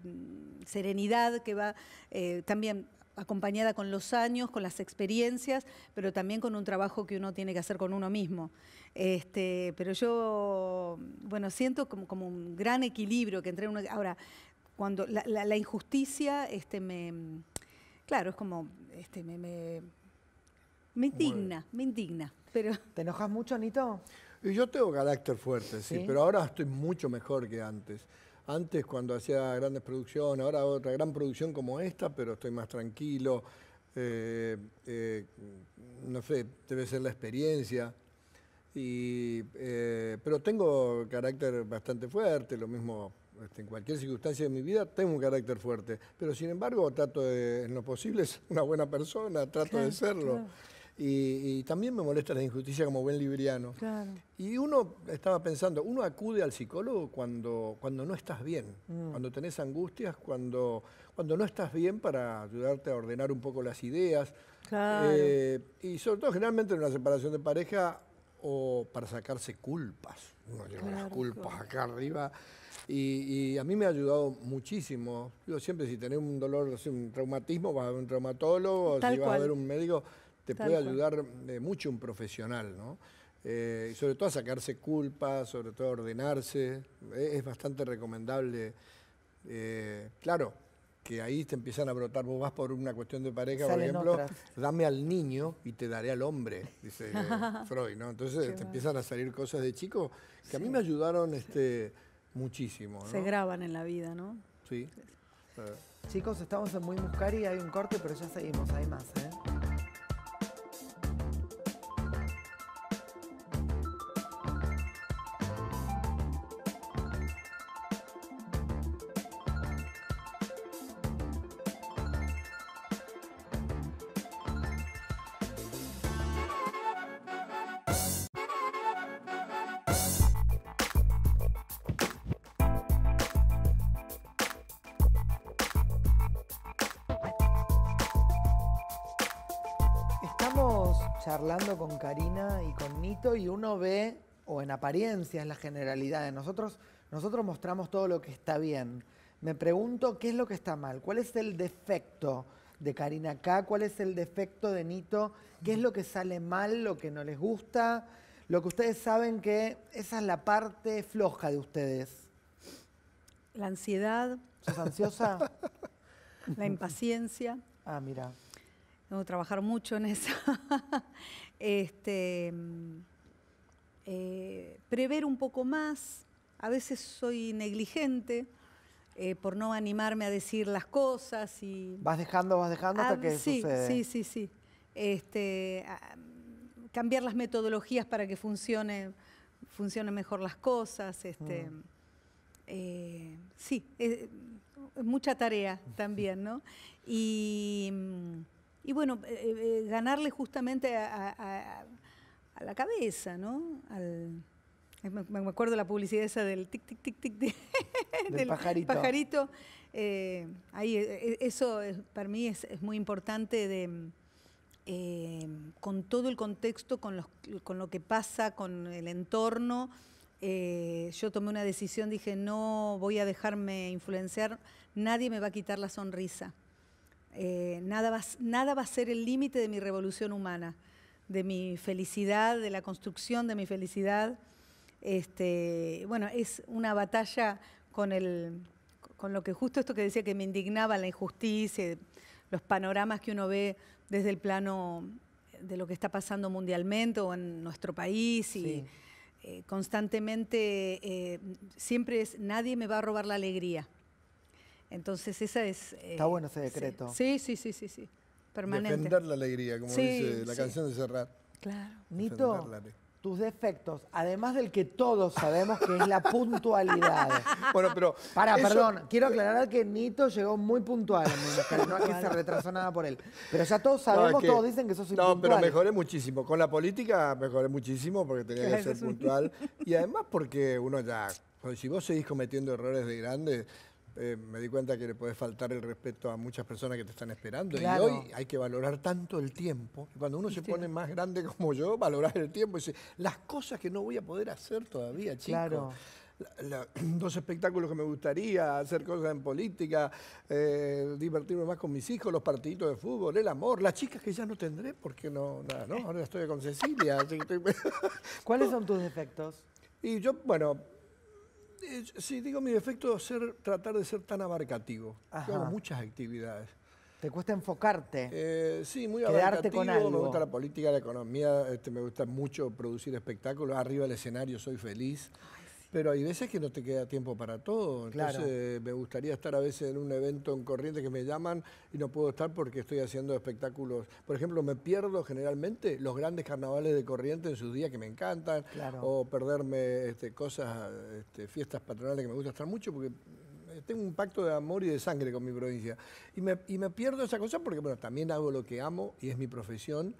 serenidad que va también acompañada con los años, con las experiencias, pero también con un trabajo que uno tiene que hacer con uno mismo. Este, pero yo, bueno, siento como, un gran equilibrio que entre uno... Ahora, cuando la, injusticia, este, me... Claro, es como, este, me, indigna, me indigna. Pero... ¿Te enojas mucho, Anito? yo tengo carácter fuerte, ¿Sí? pero ahora estoy mucho mejor que antes antes cuando hacía grandes producciones, ahora otra gran producción como esta, pero estoy más tranquilo. Eh, eh, no sé, debe ser la experiencia. Y, eh, pero tengo carácter bastante fuerte, lo mismo este, en cualquier circunstancia de mi vida tengo un carácter fuerte, pero sin embargo trato de, en lo posible, ser una buena persona, trato de serlo. Y, también me molesta la injusticia como buen libriano. Y uno estaba pensando, uno acude al psicólogo cuando, cuando no estás bien, mm. cuando tenés angustias, cuando, cuando no estás bien para ayudarte a ordenar un poco las ideas. Eh, y sobre todo generalmente en una separación de pareja o para sacarse culpas. Uno lleva las culpas acá arriba. Y, a mí me ha ayudado muchísimo. Yo siempre, si tenés un dolor, un traumatismo, vas a ver un traumatólogo, si vas a ver un médico te puede ayudar eh, mucho un profesional, ¿no? Eh, sobre todo a sacarse culpa, sobre todo a ordenarse. Eh, es, bastante recomendable. Eh, claro, que ahí te empiezan a brotar, vos vas por una cuestión de pareja, por ejemplo, dame al niño y te daré al hombre, dice Freud, ¿no? Entonces te empiezan a salir cosas de chico que a mí me ayudaron este, muchísimo. ¿no? Se graban en la vida, ¿no? Sí. Chicos, estamos en Muy Muscari, hay un corte, pero ya seguimos, hay más, ¿eh? Estamos charlando con Karina y con Nito y uno ve, o en apariencia es la generalidad de nosotros, nosotros mostramos todo lo que está bien. Me pregunto qué es lo que está mal, cuál es el defecto de Karina K, cuál es el defecto de Nito, qué es lo que sale mal, lo que no les gusta, lo que ustedes saben que esa es la parte floja de ustedes. La ansiedad. ¿Sos ansiosa? la impaciencia. Ah, mira. Tengo trabajar mucho en eso. este, eh, prever un poco más. A veces soy negligente. Eh, por no animarme a decir las cosas y... Vas dejando, vas dejando hasta ah, que sí, Sí, sí, sí. Este, ah, cambiar las metodologías para que funcione, funcionen mejor las cosas. Este, mm. eh, sí, mucha tarea también, ¿no? Y mm, y bueno, eh, eh, ganarle justamente a, la cabeza, ¿no? Eh, me acuerdo la publicidad esa del tic, tic, tic, tic, del, pajarito. ahí, eso para mí es, muy importante de, con todo el contexto, con, lo que pasa, con el entorno. yo tomé una decisión, dije, no voy a dejarme influenciar, nadie me va a quitar la sonrisa. Eh, nada, va, a ser el límite de mi revolución humana, de mi felicidad, de la construcción de mi felicidad. Este, bueno, es una batalla con, lo que justo esto que decía que me indignaba la injusticia, los panoramas que uno ve desde el plano de lo que está pasando mundialmente o en nuestro país y eh, constantemente eh, siempre es nadie me va a robar la alegría. Entonces esa es... Eh, Está bueno ese decreto. Sí, sí, sí, sí, sí. Permanente. Defender la alegría, como dice la canción de Cerrar. Claro. Nito, tus defectos, además del que todos sabemos que es la puntualidad. bueno, pero... Para, perdón, quiero aclarar que Nito llegó muy puntual, en no es que se retrasó nada por él. Pero ya todos sabemos, todos dicen que sos impuntual. No, pero mejoré muchísimo. Con la política mejoré muchísimo porque tenía que ser puntual. y además porque uno ya... Pues, si vos seguís cometiendo errores de grandes eh, me di cuenta que le puede faltar el respeto a muchas personas que te están esperando. Y hoy hay que valorar tanto el tiempo. Cuando uno se pone más grande como yo, valorar el tiempo. Y las cosas que no voy a poder hacer todavía, chicos. dos espectáculos que me gustaría, hacer cosas en política, eh, divertirme más con mis hijos, los partiditos de fútbol, el amor, las chicas que ya no tendré porque no, nada, ¿no? Eh. Ahora estoy con Cecilia. ¿Cuáles son tus defectos? Y yo, bueno, eh, sí, digo, mi defecto es ser, tratar de ser tan abarcativo. hago muchas actividades. ¿Te cuesta enfocarte? Eh, sí, muy abarcativo. Me gusta la política, la economía, este, me gusta mucho producir espectáculos. Arriba del escenario soy feliz. Pero hay veces que no te queda tiempo para todo. Entonces me gustaría estar a veces en un evento en corriente que me llaman y no puedo estar porque estoy haciendo espectáculos. Por ejemplo, me pierdo generalmente los grandes carnavales de corriente en sus días que me encantan. O perderme este, cosas, este, fiestas patronales que me gusta estar mucho porque tengo un pacto de amor y de sangre con mi provincia. Y me, y me, pierdo esa cosa porque, bueno, también hago lo que amo y es mi profesión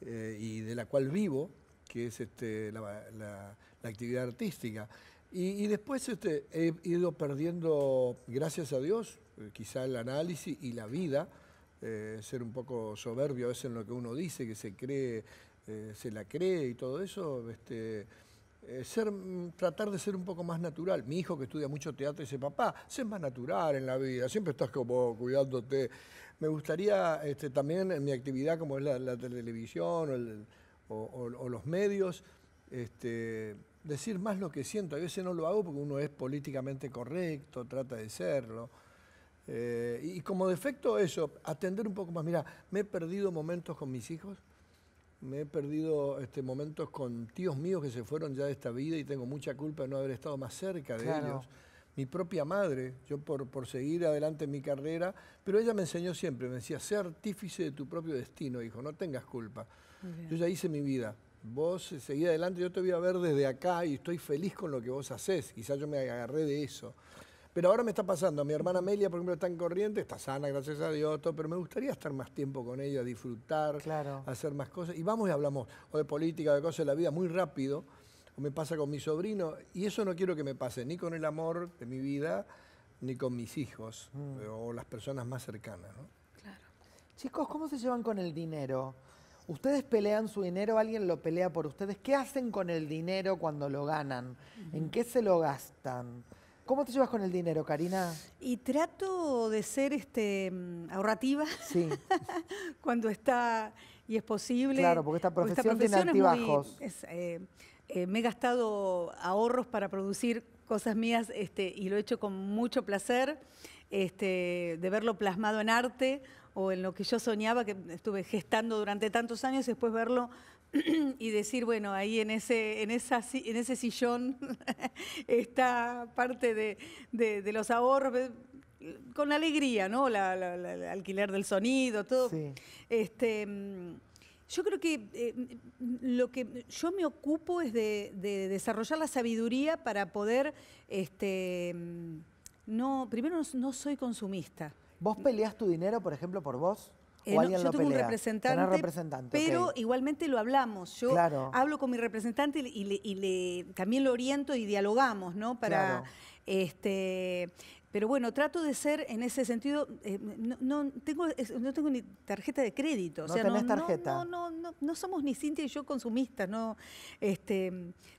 eh, y de la cual vivo, que es este, la, la actividad artística. Y, después este, he ido perdiendo, gracias a Dios, eh, quizá el análisis y la vida, eh, ser un poco soberbio a veces en lo que uno dice, que se cree, eh, se la cree y todo eso, este, ser, mm, tratar de ser un poco más natural. Mi hijo que estudia mucho teatro dice, papá, sé más natural en la vida, siempre estás como cuidándote. Me gustaría este, también en mi actividad como es la, televisión o, los medios, este, decir más lo que siento. A veces no lo hago porque uno es políticamente correcto, trata de serlo. Eh, y como defecto eso, atender un poco más. Mira, me he perdido momentos con mis hijos, me he perdido este, momentos con tíos míos que se fueron ya de esta vida y tengo mucha culpa de no haber estado más cerca de ellos. Mi propia madre, yo por, por seguir adelante en mi carrera, pero ella me enseñó siempre, me decía, sé artífice de tu propio destino, hijo, no tengas culpa. Yo ya hice mi vida, vos seguí adelante, yo te voy a ver desde acá y estoy feliz con lo que vos haces. Quizás yo me agarré de eso. Pero ahora me está pasando, mi hermana Amelia, por ejemplo, está en corriente, está sana, gracias a Dios, pero me gustaría estar más tiempo con ella, disfrutar, hacer más cosas. Y vamos y hablamos, o de política, de cosas de la vida, muy rápido. O me pasa con mi sobrino, y eso no quiero que me pase, ni con el amor de mi vida, ni con mis hijos, mm. o las personas más cercanas. Claro. Chicos, ¿cómo se llevan con el dinero? ¿Ustedes pelean su dinero? ¿Alguien lo pelea por ustedes? ¿Qué hacen con el dinero cuando lo ganan? ¿En qué se lo gastan? ¿Cómo te llevas con el dinero, Karina? Y trato de ser este, mm, ahorrativa cuando está y es posible. Claro, porque esta profesión, tiene altibajos. Eh, eh, me he gastado ahorros para producir cosas mías este, y lo he hecho con mucho placer, este, de verlo plasmado en arte o en lo que yo soñaba, que estuve gestando durante tantos años, después verlo y decir, bueno, ahí en ese, en esa, en ese sillón está parte de, los ahorros, eh, con alegría, ¿no? el alquiler del sonido, todo. Este, mm, yo creo que eh, lo que yo me ocupo es de, desarrollar la sabiduría para poder, este, mm, no, primero no soy consumista. ¿Vos peleás tu dinero, por ejemplo, por vos? Eh, yo tengo un representante, pero igualmente lo hablamos. Yo hablo con mi representante y, le, también lo oriento y dialogamos, ¿no? Para este pero bueno, trato de ser en ese sentido, eh, no, tengo, no tengo ni tarjeta de crédito. No tenés tarjeta. No, no, no, no, somos ni Cintia y yo consumistas, no, este,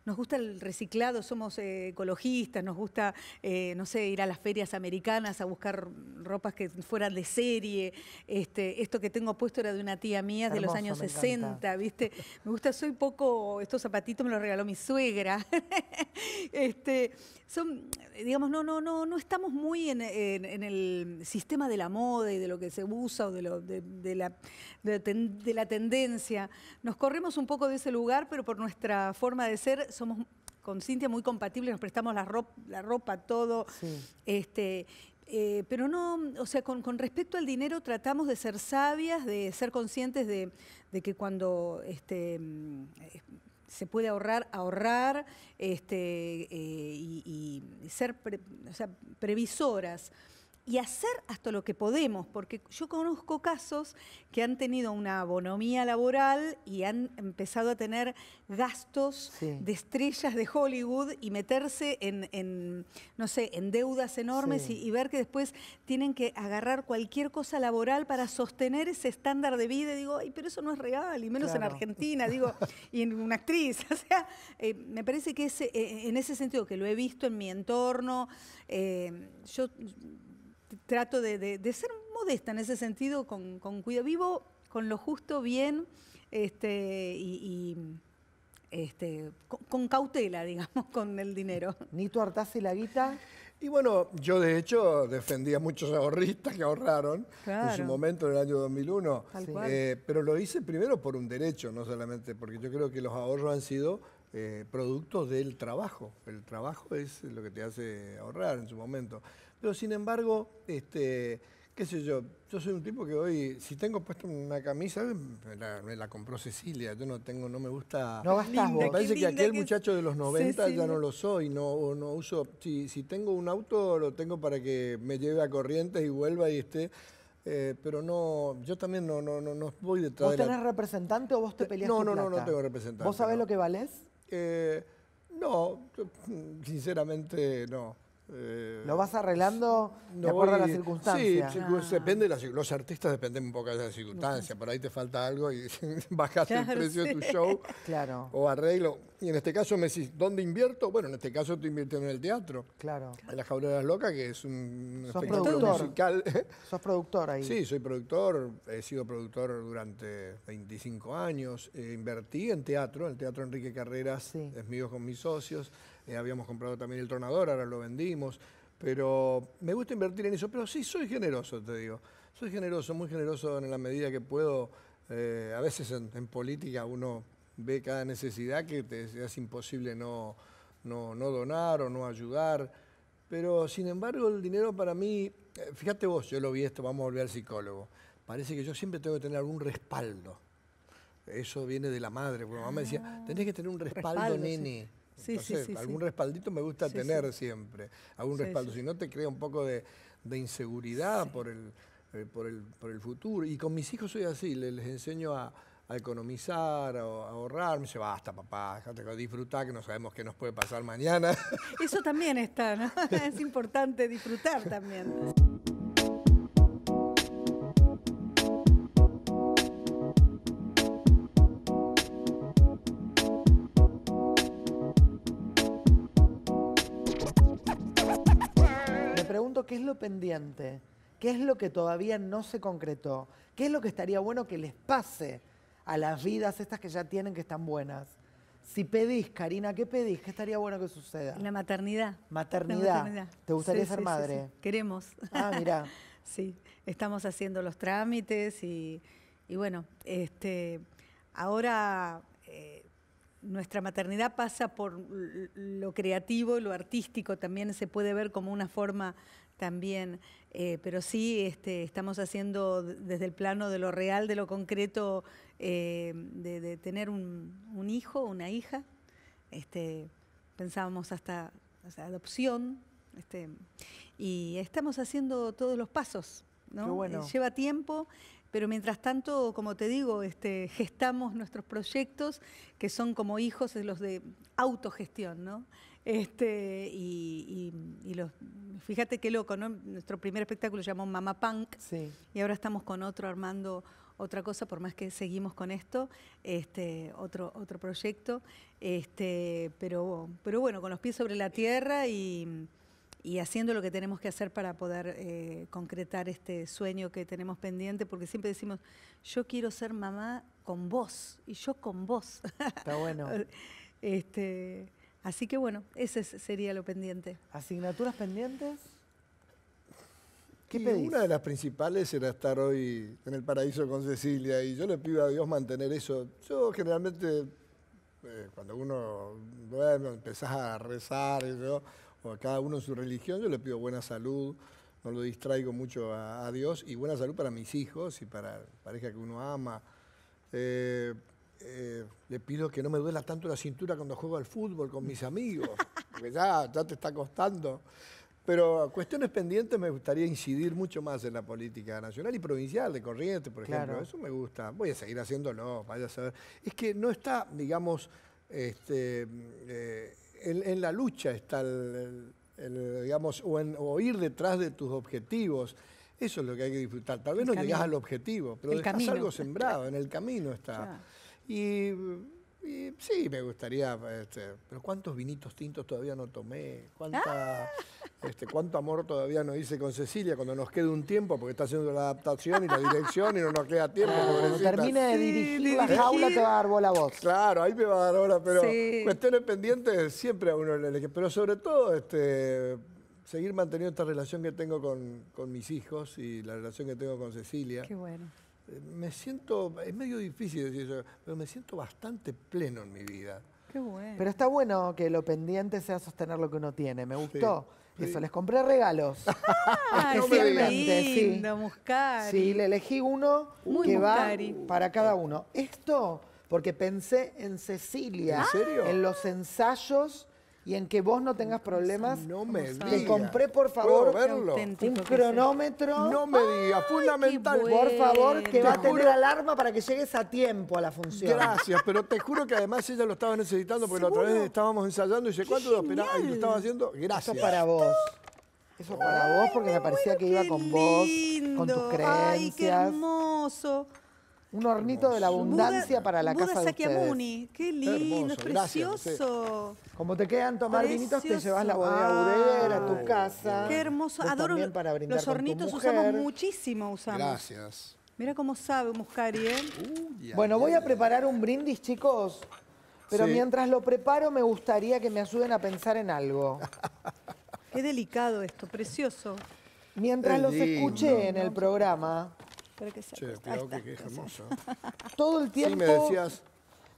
nos gusta el reciclado, somos eh, ecologistas, nos gusta, eh, no sé, ir a las ferias americanas a buscar ropas que fueran de serie. Este, esto que tengo puesto era de una tía mía de los años 60, ¿viste? Me gusta, soy poco, estos zapatitos me los regaló mi suegra. este, son, digamos, no, no, no, no estamos muy en, el sistema de la moda y de lo que se usa o de, lo, de, la, la tendencia. Nos corremos un poco de ese lugar, pero por nuestra forma de ser somos con Cintia muy compatibles, nos prestamos la ropa, la ropa todo. Este, eh, pero no, o sea, con, respecto al dinero tratamos de ser sabias, de ser conscientes de, de que cuando este, se puede ahorrar, ahorrar este, eh, y, ser previsoras y hacer hasta lo que podemos, porque yo conozco casos que han tenido una bonomía laboral y han empezado a tener gastos de estrellas de Hollywood y meterse en, no sé, en deudas enormes y, ver que después tienen que agarrar cualquier cosa laboral para sostener ese estándar de vida. Y digo, ay, pero eso no es real, y menos en Argentina, digo, y en una actriz. O sea, eh, me parece que ese, eh, en ese sentido, que lo he visto en mi entorno, eh, yo trato de, ser modesta en ese sentido, con, con, cuidado. Vivo con lo justo, bien, este, y, este, con, cautela, digamos, con el dinero. ¿Ni tu hartaste la guita? Y bueno, yo de hecho defendía a muchos ahorristas que ahorraron en su momento, en el año 2001. Eh, pero lo hice primero por un derecho, no solamente porque yo creo que los ahorros han sido eh, productos del trabajo. El trabajo es lo que te hace ahorrar en su momento. Pero sin embargo, este, qué sé yo, yo soy un tipo que hoy, si tengo puesta una camisa, me la, compró Cecilia, yo no tengo, no me gusta. No gastas Me parece que aquel muchacho de los 90 ya no lo soy, no, no uso, si, tengo un auto lo tengo para que me lleve a corrientes y vuelva y esté. Eh, pero no, yo también no, no, no, no voy detrás ¿Vos tenés representante o vos te peleas No, no, plata? no, no tengo representante. ¿Vos sabés lo que valés? Eh, no, sinceramente no. Eh, ¿Lo vas arreglando de acuerdo a las circunstancias? Sí, depende los artistas dependen un poco de las circunstancias. Por ahí te falta algo y bajas el precio de tu show. Claro. O arreglo. Y en este caso me decís, ¿dónde invierto? Bueno, en este caso te invirtiendo en el teatro. Claro. En La Jaula Locas, que es un musical. ¿Sos productor ahí? Sí, soy productor. He sido productor durante 25 años. Eh, invertí en teatro, en el Teatro Enrique Carreras, es mío con mis socios. Eh, habíamos comprado también el tronador, ahora lo vendimos, pero me gusta invertir en eso, pero sí soy generoso, te digo, soy generoso, muy generoso en la medida que puedo, eh, a veces en, política uno ve cada necesidad que te es imposible no, no, donar o no ayudar, pero sin embargo el dinero para mí, eh, fíjate vos, yo lo vi esto, vamos a volver al psicólogo, parece que yo siempre tengo que tener algún respaldo. Eso viene de la madre, porque mamá decía, ah, tenés que tener un respaldo, nene. Sí, sí, sí, algún respaldito me gusta tener siempre, algún respaldo, si no te crea un poco de, inseguridad eh, por el, por, el, futuro. Y con mis hijos soy así, les, enseño a, economizar, a, ahorrar. Me dice, basta, papá, déjate disfrutar, que no sabemos qué nos puede pasar mañana. Eso también está, ¿no? es importante disfrutar también. ¿qué es lo pendiente? ¿Qué es lo que todavía no se concretó? ¿Qué es lo que estaría bueno que les pase a las vidas estas que ya tienen que están buenas? Si pedís, Karina, ¿qué pedís? ¿Qué estaría bueno que suceda? La maternidad. Maternidad. ¿Te gustaría ser madre? Queremos. Ah, mira. sí, estamos haciendo los trámites y, bueno, este, ahora eh, nuestra maternidad pasa por lo creativo lo artístico, también se puede ver como una forma también, eh, pero sí este, estamos haciendo desde el plano de lo real, de lo concreto, eh, de, tener un, hijo, una hija. Este, pensábamos hasta adopción, este, y estamos haciendo todos los pasos. ¿no? Eh, lleva tiempo, pero mientras tanto, como te digo, gestamos nuestros proyectos que son como hijos de los de autogestión, ¿no? Este, y, los, fíjate qué loco, Nuestro primer espectáculo se llamó Mama Punk sí. y ahora estamos con otro armando otra cosa, por más que seguimos con esto, este, otro, otro proyecto, este, pero, pero bueno, con los pies sobre la tierra y, haciendo lo que tenemos que hacer para poder eh, concretar este sueño que tenemos pendiente, porque siempre decimos, yo quiero ser mamá con vos, y yo con vos. Está bueno. este, Así que bueno, ese sería lo pendiente. ¿Asignaturas pendientes? Una de las principales era estar hoy en el paraíso con Cecilia y yo le pido a Dios mantener eso. Yo generalmente, eh, cuando uno bueno, empezás a rezar, o o cada uno en su religión, yo le pido buena salud, no lo distraigo mucho a, Dios y buena salud para mis hijos y para pareja que uno ama. Eh, le pido que no me duela tanto la cintura cuando juego al fútbol con mis amigos, porque ya, ya te está costando. Pero cuestiones pendientes me gustaría incidir mucho más en la política nacional y provincial, de corriente, por ejemplo. Eso me gusta. Voy a seguir haciéndolo, vaya a saber. Es que no está, digamos, este, eh, en, la lucha está digamos, o, en, o ir detrás de tus objetivos. Eso es lo que hay que disfrutar. Tal vez no llegas al objetivo, pero dejás algo sembrado, en el camino está. Y, sí, me gustaría, este, pero ¿cuántos vinitos tintos todavía no tomé? Ah. este, ¿Cuánto amor todavía no hice con Cecilia cuando nos quede un tiempo? Porque está haciendo la adaptación y la dirección y no nos queda tiempo. Ah, cuando termine de dirigir la jaula te va a dar bola a Claro, ahí me va a dar bola, pero cuestiones pendientes siempre a uno le Pero sobre todo, este, seguir manteniendo esta relación que tengo con mis hijos y la relación que tengo con Cecilia. Qué bueno me siento, es medio difícil decir eso, pero me siento bastante pleno en mi vida. Qué bueno. Pero está bueno que lo pendiente sea sostener lo que uno tiene, me gustó. eso, les compré regalos. Ah, no sí. sí, le elegí uno que va para cada uno. Esto, porque pensé en Cecilia. ¿En serio? En los ensayos y en que vos no tengas problemas. No me digas. Te compré, por favor, verlo? un cronómetro. No me digas, fundamental. Por favor, que va a tener alarma para que llegues a tiempo a la función. Gracias, pero te juro que además ella lo estaba necesitando porque la otra vez estábamos ensayando y dije, ¿cuánto lo esperaba? Y lo estaba haciendo. Gracias. Eso para vos. Eso para vos porque me parecía que iba con vos, con tus creencias. Ay, qué hermoso. Un hornito de la abundancia para la casa de ustedes. qué lindo, es precioso. Como te quedan tomar vinitos, te llevas la bodega a tu casa. Qué hermoso, adoro. los hornitos usamos muchísimo, usamos. Gracias. Mira cómo sabe Muscari, ¿eh? bueno, voy a preparar un brindis, chicos. Pero mientras lo preparo, me gustaría que me ayuden a pensar en algo. qué delicado esto, precioso. Mientras los escuché en el programa, Espero que es hermoso. Todo el tiempo. me decías.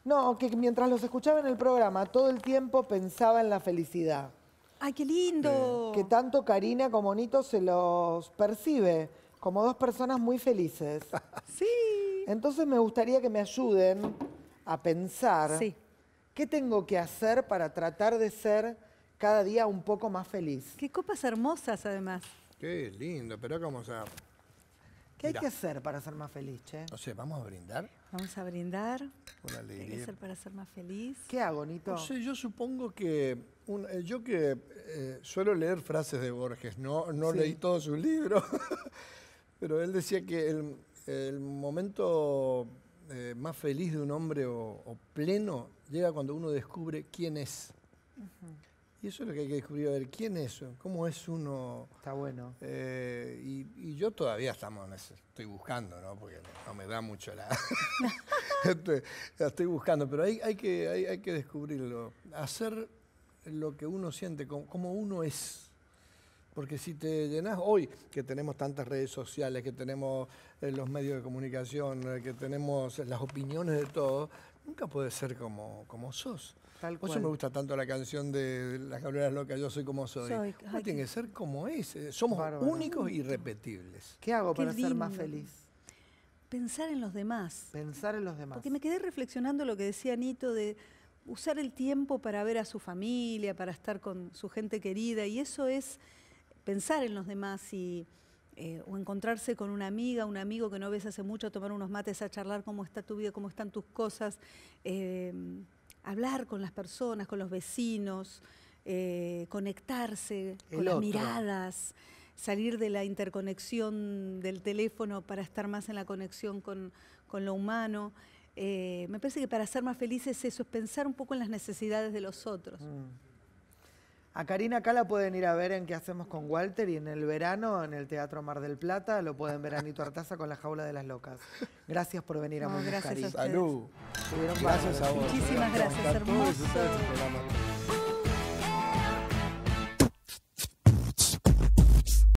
No, que mientras los escuchaba en el programa, todo el tiempo pensaba en la felicidad. ¡Ay, qué lindo! Que tanto Karina como Nito se los percibe como dos personas muy felices. sí. Entonces me gustaría que me ayuden a pensar qué tengo que hacer para tratar de ser cada día un poco más feliz. Qué copas hermosas, además. Qué lindo, pero ¿cómo se ¿Qué hay que hacer para ser más feliz, Che? No sé, vamos a brindar. Vamos a brindar. Una alegría. ¿Qué hay que hacer para ser más feliz? ¿Qué hago, Nito? No sé, yo supongo que. Eh, yo que eh, suelo leer frases de Borges, no, no leí todos sus libros, pero él decía que el, momento eh, más feliz de un hombre o, pleno llega cuando uno descubre quién es. Ajá. Y eso es lo que hay que descubrir, a ver, ¿quién es? ¿Cómo es uno? Está bueno. Eh, y, yo todavía estamos, estoy buscando, ¿no? Porque no me da mucho la... estoy, buscando, pero hay, hay que, hay, que descubrirlo. Hacer lo que uno siente, como, uno es. Porque si te llenas hoy, que tenemos tantas redes sociales, que tenemos eh, los medios de comunicación, eh, que tenemos las opiniones de todos, nunca puedes ser como sos. Por eso me gusta tanto la canción de Las cabreras Locas, Yo soy como soy. No tiene que ser como es. Eh, somos únicos y irrepetibles. ¿Qué hago para ser más feliz? Pensar en los demás. Pensar en los demás. Porque me quedé reflexionando lo que decía Nito de usar el tiempo para ver a su familia, para estar con su gente querida. Y eso es pensar en los demás eh, o encontrarse con una amiga, un amigo que no ves hace mucho, tomar unos mates a charlar cómo está tu vida, cómo están tus cosas. Eh, hablar con las personas, con los vecinos, eh, conectarse con las miradas, salir de la interconexión del teléfono para estar más en la conexión con, lo humano. Eh, me parece que para ser más felices eso es pensar un poco en las necesidades de los otros. Mm. A Karina acá la pueden ir a ver en qué hacemos con Walter y en el verano en el Teatro Mar del Plata lo pueden ver a Anito Artaza con la jaula de las locas. Gracias por venir a Muy Karina. Gracias Salud. Gracias a vos. Muchísimas gracias, hermoso.